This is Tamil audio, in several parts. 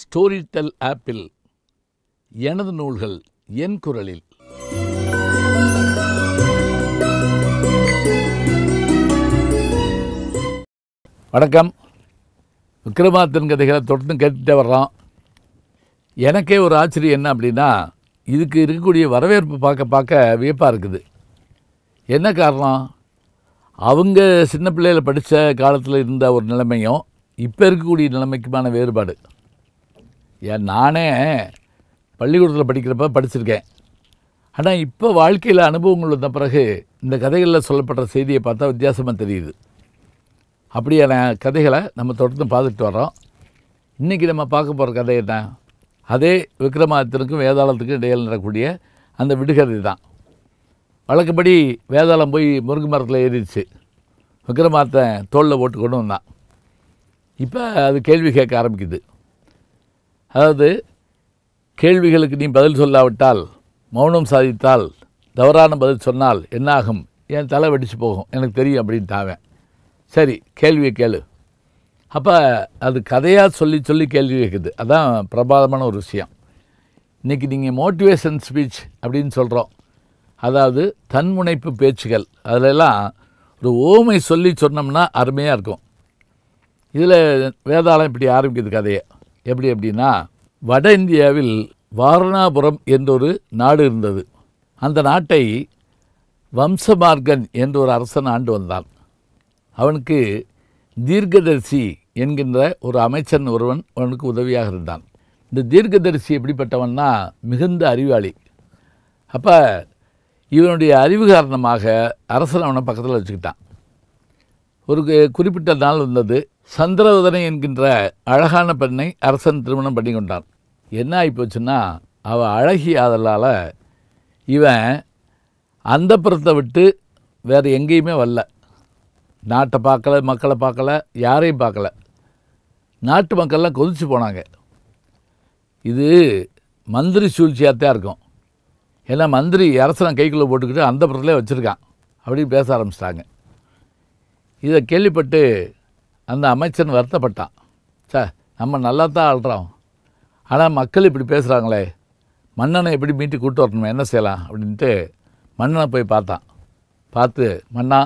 ஸ்டோரி டெல் ஆப்பில் எனது நூல்கள் என் குரலில் வணக்கம் விக்ரமாத்தன் கதைகளை தொடர்ந்து கேட்டுகிட்டே வர்றோம் எனக்கே ஒரு ஆச்சரியம் என்ன அப்படின்னா இதுக்கு இருக்கக்கூடிய வரவேற்பு பார்க்க பார்க்க வியப்பாக இருக்குது என்ன காரணம் அவங்க சின்ன பிள்ளையில் படித்த காலத்தில் இருந்த ஒரு நிலைமையும் இப்போ இருக்கக்கூடிய நிலைமைக்குமான வேறுபாடு ஏன் நானே பள்ளிக்கூடத்தில் படிக்கிறப்ப படிச்சிருக்கேன் ஆனால் இப்போ வாழ்க்கையில் அனுபவங்கள் வந்த பிறகு இந்த கதைகளில் சொல்லப்படுற செய்தியை பார்த்தா வித்தியாசமாக தெரியுது அப்படியான கதைகளை நம்ம தொடர்ந்து பார்த்துட்டு வரோம் இன்றைக்கி நம்ம பார்க்க போகிற கதை என்ன அதே விக்ரமாதித்தனுக்கும் வேதாளத்துக்கும் இடையில் நடக்கக்கூடிய அந்த விடுகதை தான் வழக்கப்படி வேதாளம் போய் முருங்கு மரத்தில் ஏறிடுச்சு விக்ரமாத்தன் தோளில் போட்டு கொண்டு வந்தான் இப்போ அது கேள்வி கேட்க ஆரம்பிக்குது அதாவது கேள்விகளுக்கு நீ பதில் சொல்லாவிட்டால் மௌனம் சாதித்தால் தவறான பதில் சொன்னால் என்னாகும் என் தலை வெடிச்சு போகும் எனக்கு தெரியும் அப்படின்னு தாவேன் சரி கேள்வியை கேளு அப்போ அது கதையாக சொல்லி சொல்லி கேள்வி கேட்குது அதுதான் பிரபாதமான ஒரு விஷயம் இன்றைக்கி நீங்கள் மோட்டிவேஷன் ஸ்பீச் அப்படின்னு சொல்கிறோம் அதாவது தன்முனைப்பு பேச்சுகள் அதிலெல்லாம் ஒரு ஓமை சொல்லி சொன்னோம்னா அருமையாக இருக்கும் இதில் வேதாளம் இப்படி ஆரம்பிக்குது கதையை எப்படி அப்படின்னா வட இந்தியாவில் வாரணாபுரம் என்றொரு நாடு இருந்தது அந்த நாட்டை வம்சமார்கன் என்ற ஒரு அரசன் ஆண்டு வந்தான் அவனுக்கு தீர்க்கதரிசி என்கின்ற ஒரு அமைச்சன் ஒருவன் அவனுக்கு உதவியாக இருந்தான் இந்த தீர்க்கதரிசி எப்படிப்பட்டவன்னா மிகுந்த அறிவாளி அப்போ இவனுடைய அறிவு காரணமாக அரசன் அவனை பக்கத்தில் வச்சுக்கிட்டான் ஒரு குறிப்பிட்ட நாள் வந்தது சந்திரவதனை என்கின்ற அழகான பெண்ணை அரசன் திருமணம் பண்ணி கொண்டான் என்ன ஆகிப்போச்சுன்னா அவள் அழகி ஆதலால் இவன் அந்த புறத்தை விட்டு வேறு எங்கேயுமே வரல நாட்டை பார்க்கல மக்களை பார்க்கல யாரையும் பார்க்கல நாட்டு மக்கள்லாம் கொதிச்சு போனாங்க இது மந்திரி சூழ்ச்சியாக தான் இருக்கும் ஏன்னா மந்திரி அரசன் கைக்குள்ளே போட்டுக்கிட்டு அந்த புறத்துலேயே வச்சுருக்கான் அப்படின்னு பேச ஆரம்பிச்சிட்டாங்க இதை கேள்விப்பட்டு அந்த அமைச்சன் வருத்தப்பட்டான் சார் நம்ம நல்லா தான் ஆள்றோம் ஆனால் மக்கள் இப்படி பேசுகிறாங்களே மன்னனை எப்படி மீட்டு கூப்பிட்டு வரணுமே என்ன செய்யலாம் அப்படின்ட்டு மன்னனை போய் பார்த்தான் பார்த்து மன்னா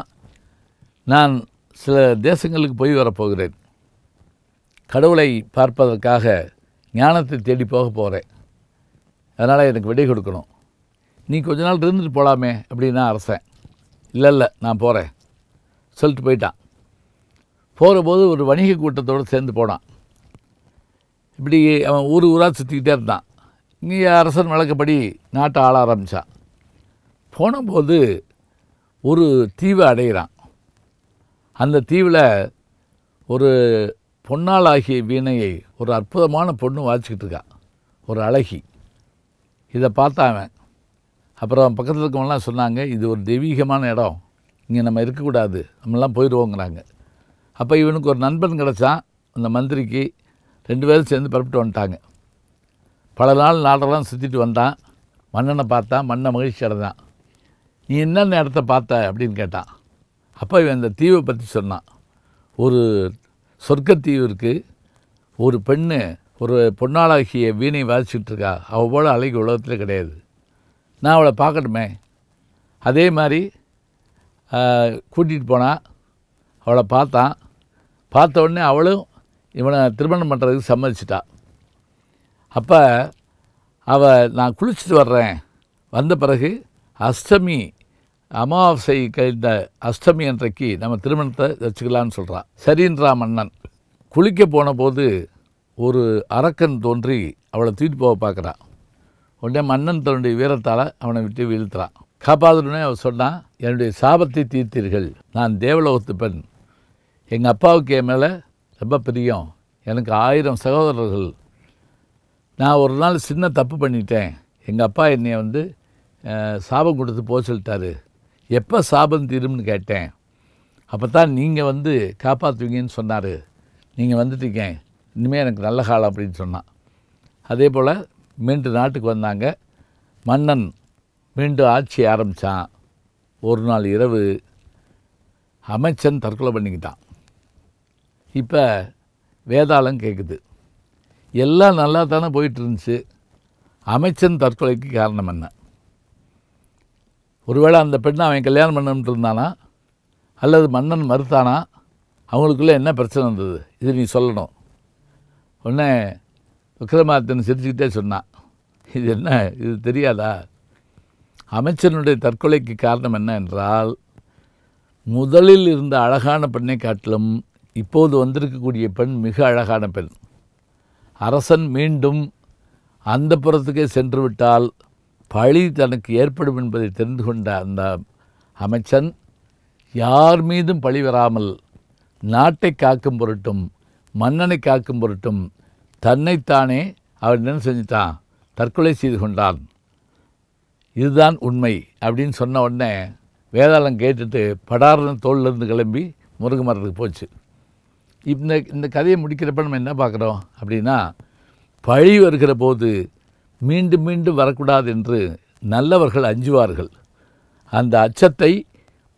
நான் சில தேசங்களுக்கு போய் வரப்போகிறேன் கடவுளை பார்ப்பதற்காக ஞானத்தை தேடி போக போகிறேன் அதனால் எனக்கு விடை கொடுக்கணும் நீ கொஞ்ச நாள் இருந்துட்டு போகலாமே அப்படின்னா அரசன் இல்லை இல்லை நான் போகிறேன் சொல்லிட்டு போயிட்டான் போகிறபோது ஒரு வணிக கூட்டத்தோடு சேர்ந்து போனான் இப்படி அவன் ஊர் ஊராக சுற்றிக்கிட்டே இருந்தான் இங்கே அரசன் வழக்கப்படி நாட்டை ஆள ஆரம்பித்தான் போனபோது ஒரு தீவை அடைகிறான் அந்த தீவில் ஒரு பொன்னாளாகிய வீணையை ஒரு அற்புதமான பொண்ணு வாசிக்கிட்டு இருக்கான் ஒரு அழகி இதை பார்த்தாவன் அப்புறம் பக்கத்தில் இருக்கவங்களாம் சொன்னாங்க இது ஒரு தெய்வீகமான இடம் இங்கே நம்ம இருக்கக்கூடாது நம்மளாம் போயிடுவோங்கிறாங்க அப்போ இவனுக்கு ஒரு நண்பன் கிடச்சான் அந்த மந்திரிக்கு ரெண்டு பேரும் சேர்ந்து புறப்பட்டு வந்துட்டாங்க பல நாள் நாடெல்லாம் சுற்றிட்டு வந்தான் மன்னனை பார்த்தான் மன்னை மகிழ்ச்சி அடைந்தான் நீ என்னென்ன இடத்த பார்த்த அப்படின்னு கேட்டான் அப்போ இவன் அந்த தீவை பற்றி சொன்னான் ஒரு சொர்க்கத்தீவு இருக்குது ஒரு பெண்ணு ஒரு பொன்னாளாகிய வீணை வாசிச்சுட்டு இருக்கா அவள் போல் அழகி உலகத்தில் கிடையாது நான் அவளை பார்க்கணுமே அதே மாதிரி கூட்டிகிட்டு போனான் அவளை பார்த்தான் பார்த்த உடனே அவளும் இவனை திருமணம் பண்ணுறதுக்கு சம்மதிச்சிட்டா அப்போ அவள் நான் குளிச்சுட்டு வர்றேன் வந்த பிறகு அஷ்டமி அமாவாசை கழிந்த அஷ்டமி அன்றைக்கு நம்ம திருமணத்தை வச்சுக்கலான்னு சொல்கிறான் சரின்றா மன்னன் குளிக்க போன போது ஒரு அரக்கன் தோன்றி அவளை தூக்கிட்டு போக பார்க்குறான் உடனே மன்னன் தன்னுடைய வீரத்தால் அவனை விட்டு வீழ்த்துறான் காப்பாற்றணும்னே அவர் சொன்னான் என்னுடைய சாபத்தை தீர்த்தீர்கள் நான் தேவலோகத்து பெண் எங்கள் அப்பாவுக்கு என் மேலே ரொம்ப பிரியம் எனக்கு ஆயிரம் சகோதரர்கள் நான் ஒரு நாள் சின்ன தப்பு பண்ணிட்டேன் எங்கள் அப்பா என்னை வந்து சாபம் கொடுத்து போக சொல்லிட்டாரு எப்போ சாபம் தீரும்னு கேட்டேன் அப்போ தான் நீங்கள் வந்து காப்பாற்றுவீங்கன்னு சொன்னார் நீங்கள் வந்துட்டீங்க இனிமேல் எனக்கு நல்ல காலம் அப்படின்னு சொன்னான் அதே போல் மீண்டு நாட்டுக்கு வந்தாங்க மன்னன் மீண்டும் ஆட்சி ஆரம்பித்தான் ஒரு நாள் இரவு அமைச்சன் தற்கொலை பண்ணிக்கிட்டான் இப்போ வேதாளம் கேட்குது எல்லாம் நல்லா தானே போயிட்டு இருந்துச்சு அமைச்சன் தற்கொலைக்கு காரணம் என்ன ஒருவேளை அந்த பெண்ணை அவன் கல்யாணம் பண்ணணும்ட்டு இருந்தானா அல்லது மன்னன் மறுத்தானா அவங்களுக்குள்ளே என்ன பிரச்சனை இருந்தது இது நீ சொல்லணும் உடனே விக்ரமாதித்தன் சிரிச்சுக்கிட்டே சொன்னான் இது என்ன இது தெரியாதா அமைச்சனுடைய தற்கொலைக்கு காரணம் என்ன என்றால் முதலில் இருந்த அழகான பெண்ணை காட்டிலும் இப்போது வந்திருக்கக்கூடிய பெண் மிக அழகான பெண் அரசன் மீண்டும் அந்த புறத்துக்கே சென்றுவிட்டால் பழி தனக்கு ஏற்படும் என்பதை தெரிந்து கொண்ட அந்த அமைச்சன் யார் மீதும் பழி வராமல் நாட்டை காக்கும் பொருட்டும் மன்னனை காக்கும் பொருட்டும் தன்னைத்தானே அவர் என்ன செஞ்சிட்டான் தற்கொலை செய்து கொண்டான் இதுதான் உண்மை அப்படின்னு சொன்ன உடனே வேதாளம் கேட்டுட்டு படார்னு தோல்லேருந்து கிளம்பி முருக மரத்துக்கு போச்சு இந்த இந்த கதையை முடிக்கிறப்ப நம்ம என்ன பார்க்குறோம் அப்படின்னா பழி வருகிற போது மீண்டும் மீண்டும் வரக்கூடாது என்று நல்லவர்கள் அஞ்சுவார்கள் அந்த அச்சத்தை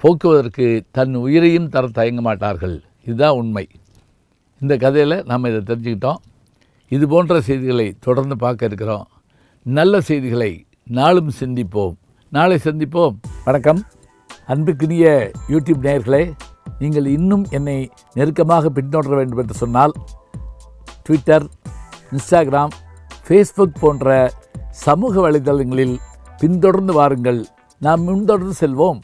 போக்குவதற்கு தன் உயிரையும் தர தயங்க மாட்டார்கள் இதுதான் உண்மை இந்த கதையில் நாம் இதை தெரிஞ்சுக்கிட்டோம் இது போன்ற செய்திகளை தொடர்ந்து பார்க்க இருக்கிறோம் நல்ல செய்திகளை நாளும் சிந்திப்போம் நாளை சந்திப்போம் வணக்கம் அன்புக்குரிய யூடியூப் நேயர்களே நீங்கள் இன்னும் என்னை நெருக்கமாக பின்தொடர வேண்டும் என்று சொன்னால் ட்விட்டர் இன்ஸ்டாகிராம் ஃபேஸ்புக் போன்ற சமூக வலைதளங்களில் பின்தொடர்ந்து வாருங்கள் நாம் முன்தொடர்ந்து செல்வோம்